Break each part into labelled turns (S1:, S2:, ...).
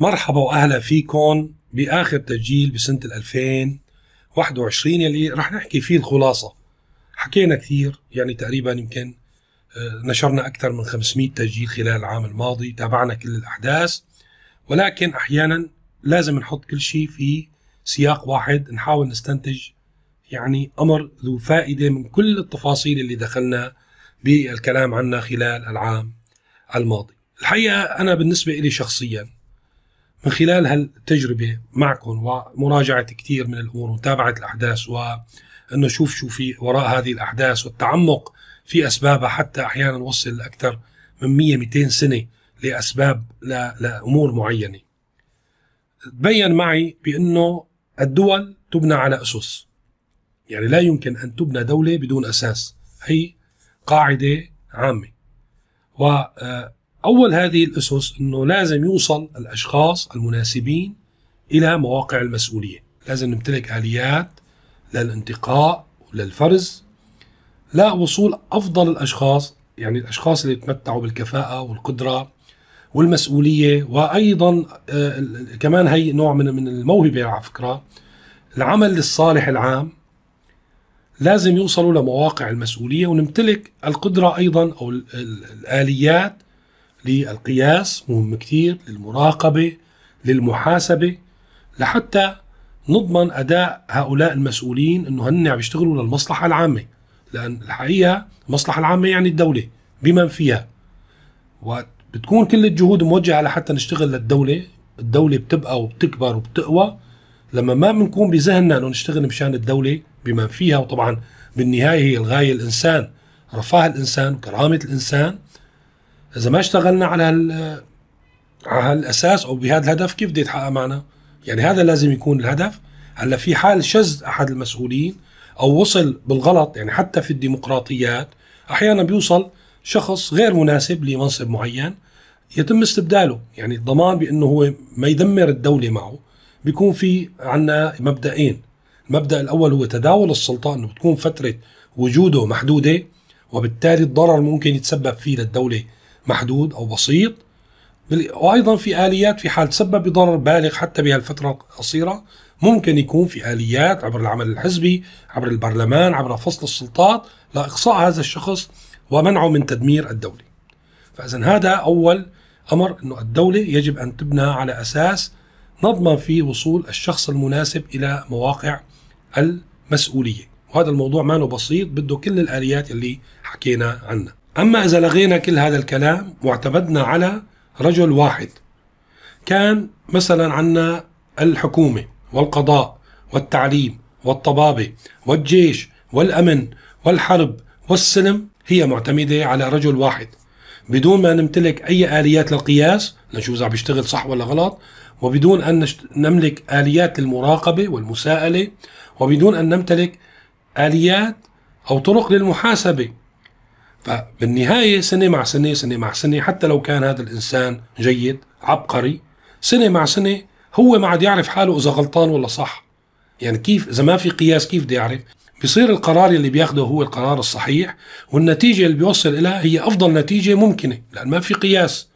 S1: مرحبا واهلا فيكم باخر تسجيل بسنه 2021 يلي رح نحكي فيه الخلاصه حكينا كثير يعني تقريبا يمكن آه، نشرنا اكثر من 500 تسجيل خلال العام الماضي تابعنا كل الاحداث ولكن احيانا لازم نحط كل شيء في سياق واحد نحاول نستنتج يعني امر ذو فائده من كل التفاصيل اللي دخلنا بالكلام عنها خلال العام الماضي الحقيقه انا بالنسبه لي شخصيا من خلال هالتجربه معكم ومراجعه كثير من الامور ومتابعه الاحداث وانه شوف شو في وراء هذه الاحداث والتعمق في اسبابها حتى احيانا نوصل لاكثر من 100 200 سنه لاسباب لامور معينه. تبين معي بانه الدول تبنى على اسس. يعني لا يمكن ان تبنى دوله بدون اساس، هي قاعده عامه. و آه، أول هذه الأسس أنه لازم يوصل الأشخاص المناسبين إلى مواقع المسؤولية لازم نمتلك آليات للانتقاء وللفرز لا وصول أفضل الأشخاص يعني الأشخاص اللي يتمتعوا بالكفاءة والقدرة والمسؤولية وأيضا آه، كمان هي نوع من من الموهبة على فكرة العمل للصالح العام لازم يوصلوا لمواقع المسؤولية ونمتلك القدرة أيضا أو الآليات للقياس مهم كثير للمراقبة للمحاسبة لحتى نضمن أداء هؤلاء المسؤولين أنه هن عم يشتغلوا للمصلحة العامة لأن الحقيقة المصلحة العامة يعني الدولة بمن فيها وبتكون كل الجهود موجهة لحتى نشتغل للدولة الدولة بتبقى وبتكبر وبتقوى لما ما بنكون بذهننا انه نشتغل مشان الدولة بما فيها وطبعا بالنهاية هي الغاية الإنسان رفاه الإنسان وكرامة الإنسان اذا ما اشتغلنا على هال على هالاساس او بهذا الهدف كيف بده يتحقق معنا؟ يعني هذا لازم يكون الهدف هلا في حال شذ احد المسؤولين او وصل بالغلط يعني حتى في الديمقراطيات احيانا بيوصل شخص غير مناسب لمنصب معين يتم استبداله يعني الضمان بانه هو ما يدمر الدوله معه بيكون في عندنا مبدئين المبدا الاول هو تداول السلطه انه بتكون فتره وجوده محدوده وبالتالي الضرر ممكن يتسبب فيه للدوله محدود أو بسيط وأيضا في آليات في حال تسبب بضرر بالغ حتى بهالفترة القصيرة ممكن يكون في آليات عبر العمل الحزبي عبر البرلمان عبر فصل السلطات لإقصاء هذا الشخص ومنعه من تدمير الدولة فإذا هذا أول أمر أنه الدولة يجب أن تبنى على أساس نضمن فيه وصول الشخص المناسب إلى مواقع المسؤولية وهذا الموضوع ما بسيط بده كل الآليات اللي حكينا عنها أما إذا لغينا كل هذا الكلام واعتمدنا على رجل واحد كان مثلا عندنا الحكومة والقضاء والتعليم والطبابة والجيش والأمن والحرب والسلم هي معتمدة على رجل واحد بدون ما نمتلك أي آليات للقياس لنشوف إذا عم بيشتغل صح ولا غلط وبدون أن نملك آليات للمراقبة والمساءلة وبدون أن نمتلك آليات أو طرق للمحاسبة فبالنهاية سنة مع سنة سنة مع سنة حتى لو كان هذا الإنسان جيد عبقري سنة مع سنة هو ما عاد يعرف حاله إذا غلطان ولا صح يعني كيف إذا ما في قياس كيف بده يعرف بصير القرار اللي بياخده هو القرار الصحيح والنتيجة اللي بيوصل إليها هي أفضل نتيجة ممكنة لأن ما في قياس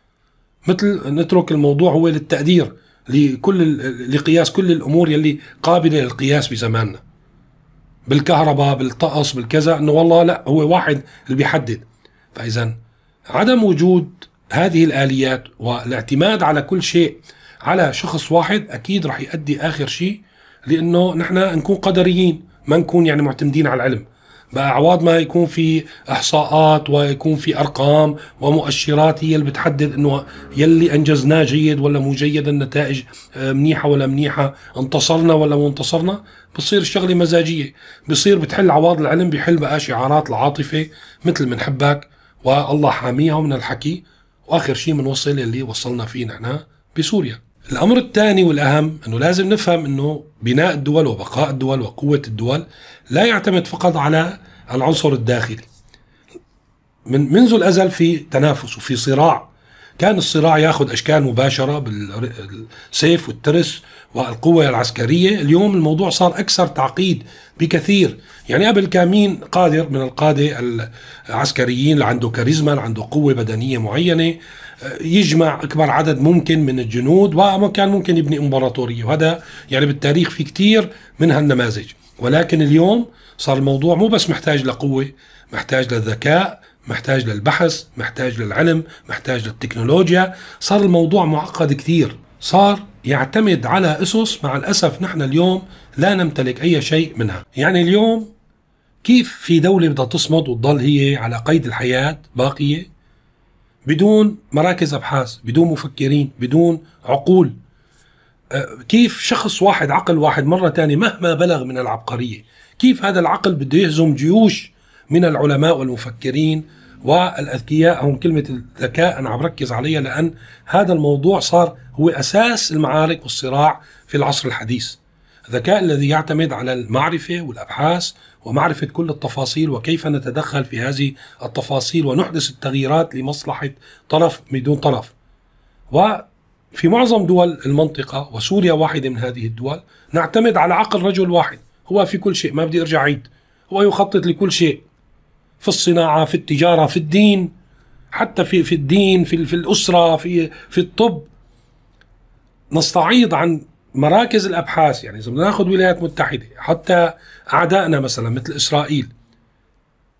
S1: مثل نترك الموضوع هو للتقدير لكل لقياس كل الأمور يلي قابلة للقياس بزماننا بالكهرباء بالطقس بالكذا انه والله لا هو واحد اللي بيحدد فاذا عدم وجود هذه الاليات والاعتماد على كل شيء على شخص واحد اكيد رح يؤدي اخر شيء لانه نحن نكون قدريين ما نكون يعني معتمدين على العلم بأعواض ما يكون في إحصاءات ويكون في أرقام ومؤشرات هي اللي بتحدد إنه يلي أنجزناه جيد ولا مو جيد النتائج آه، منيحة ولا منيحة انتصرنا ولا مو انتصرنا بتصير الشغلة مزاجية بصير بتحل عواض العلم بحل بقى شعارات العاطفة مثل بنحبك والله حاميها من الحكي وآخر شيء بنوصل اللي وصلنا فيه نحن بسوريا الامر الثاني والاهم انه لازم نفهم انه بناء الدول وبقاء الدول وقوه الدول لا يعتمد فقط على العنصر الداخلي من منذ الازل في تنافس وفي صراع كان الصراع ياخذ اشكال مباشره بالسيف والترس والقوة العسكرية اليوم الموضوع صار أكثر تعقيد بكثير يعني قبل كان مين قادر من القادة العسكريين اللي عنده كاريزما اللي عنده قوة بدنية معينة يجمع أكبر عدد ممكن من الجنود وكان ممكن يبني إمبراطورية وهذا يعني بالتاريخ في كثير من هالنماذج ولكن اليوم صار الموضوع مو بس محتاج لقوة محتاج للذكاء محتاج للبحث محتاج للعلم محتاج للتكنولوجيا صار الموضوع معقد كثير صار يعتمد على أسس مع الأسف نحن اليوم لا نمتلك أي شيء منها يعني اليوم كيف في دولة بدها تصمد وتضل هي على قيد الحياة باقية بدون مراكز أبحاث بدون مفكرين بدون عقول أه، كيف شخص واحد عقل واحد مرة تانية مهما بلغ من العبقرية كيف هذا العقل بده يهزم جيوش من العلماء والمفكرين والاذكياء هم كلمه الذكاء انا عم ركز عليها لان هذا الموضوع صار هو اساس المعارك والصراع في العصر الحديث. الذكاء الذي يعتمد على المعرفه والابحاث ومعرفه كل التفاصيل وكيف نتدخل في هذه التفاصيل ونحدث التغييرات لمصلحه طرف بدون طرف. وفي معظم دول المنطقه وسوريا واحده من هذه الدول نعتمد على عقل رجل واحد، هو في كل شيء ما بدي ارجع عيد، هو يخطط لكل شيء في الصناعه في التجاره في الدين حتى في في الدين في في الاسره في في الطب نستعيض عن مراكز الابحاث يعني اذا بدنا ناخذ الولايات المتحده حتى اعدائنا مثلا مثل اسرائيل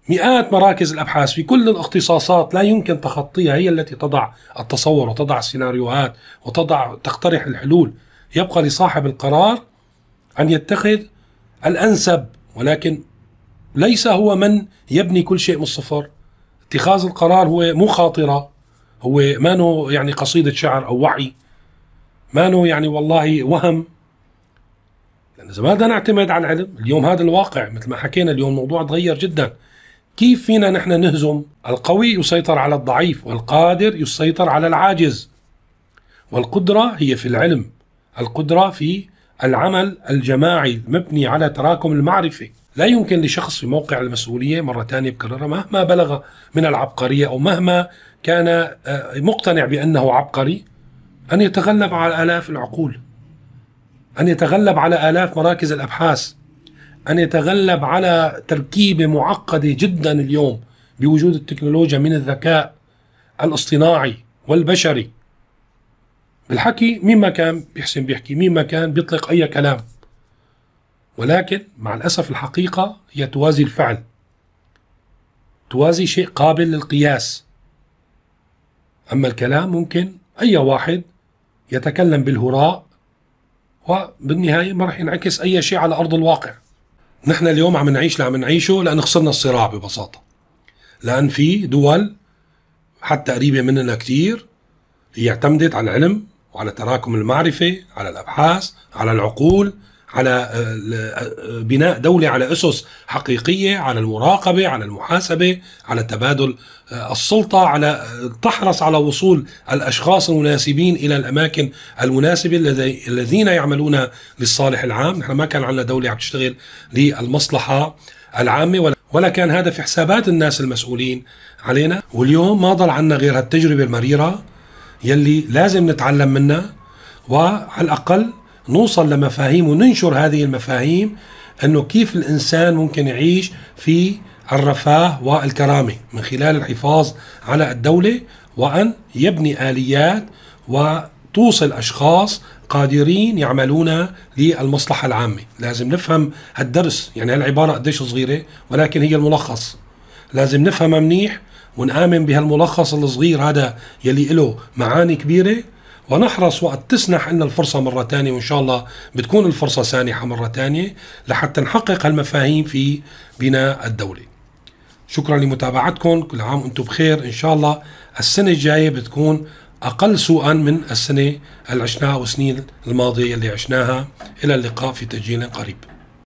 S1: مئات مراكز الابحاث في كل الاختصاصات لا يمكن تخطيها هي التي تضع التصور وتضع السيناريوهات وتضع تقترح الحلول يبقى لصاحب القرار ان يتخذ الانسب ولكن ليس هو من يبني كل شيء من الصفر اتخاذ القرار هو مو خاطرة هو مانو يعني قصيدة شعر أو وعي مانو يعني والله وهم لأن إذا ما بدنا نعتمد على العلم اليوم هذا الواقع مثل ما حكينا اليوم الموضوع تغير جدا كيف فينا نحن نهزم القوي يسيطر على الضعيف والقادر يسيطر على العاجز والقدرة هي في العلم القدرة في العمل الجماعي مبني على تراكم المعرفة لا يمكن لشخص في موقع المسؤولية مرة ثانية بكررها مهما بلغ من العبقرية أو مهما كان آه، مقتنع بأنه عبقري أن يتغلب على آلاف العقول أن يتغلب على آلاف مراكز الأبحاث أن يتغلب على تركيبة معقدة جدا اليوم بوجود التكنولوجيا من الذكاء الاصطناعي والبشري بالحكي مين ما كان بيحسن بيحكي مين ما كان بيطلق أي كلام ولكن مع الأسف الحقيقة هي توازي الفعل توازي شيء قابل للقياس أما الكلام ممكن أي واحد يتكلم بالهراء وبالنهاية ما راح ينعكس أي شيء على أرض الواقع نحن اليوم عم نعيش اللي عم نعيشه لأن خسرنا الصراع ببساطة لأن في دول حتى قريبة مننا كثير هي اعتمدت على العلم وعلى تراكم المعرفة على الأبحاث على العقول على آه، آه، بناء دولة على أسس حقيقية على المراقبة على المحاسبة على تبادل آه، السلطة على تحرص على وصول الأشخاص المناسبين إلى الأماكن المناسبة الذين يعملون للصالح العام نحن ما كان عندنا دولة عم تشتغل للمصلحة العامة ولا ولا كان هذا في حسابات الناس المسؤولين علينا واليوم ما ضل عنا غير هالتجربة المريرة يلي لازم نتعلم منها وعلى الأقل نوصل لمفاهيم وننشر هذه المفاهيم أنه كيف الإنسان ممكن يعيش في الرفاه والكرامة من خلال الحفاظ على الدولة وأن يبني آليات وتوصل أشخاص قادرين يعملون للمصلحة العامة لازم نفهم هالدرس يعني هالعبارة قديش صغيرة ولكن هي الملخص لازم نفهمها منيح ونآمن بهالملخص الصغير هذا يلي له معاني كبيرة ونحرص وقت تسنح لنا الفرصة مرة تانية وإن شاء الله بتكون الفرصة سانحة مرة تانية لحتى نحقق هالمفاهيم في بناء الدولة شكرا لمتابعتكم كل عام وانتم بخير إن شاء الله السنة الجاية بتكون أقل سوءا من السنة اللي عشناها والسنين الماضية اللي عشناها إلى اللقاء في تسجيل قريب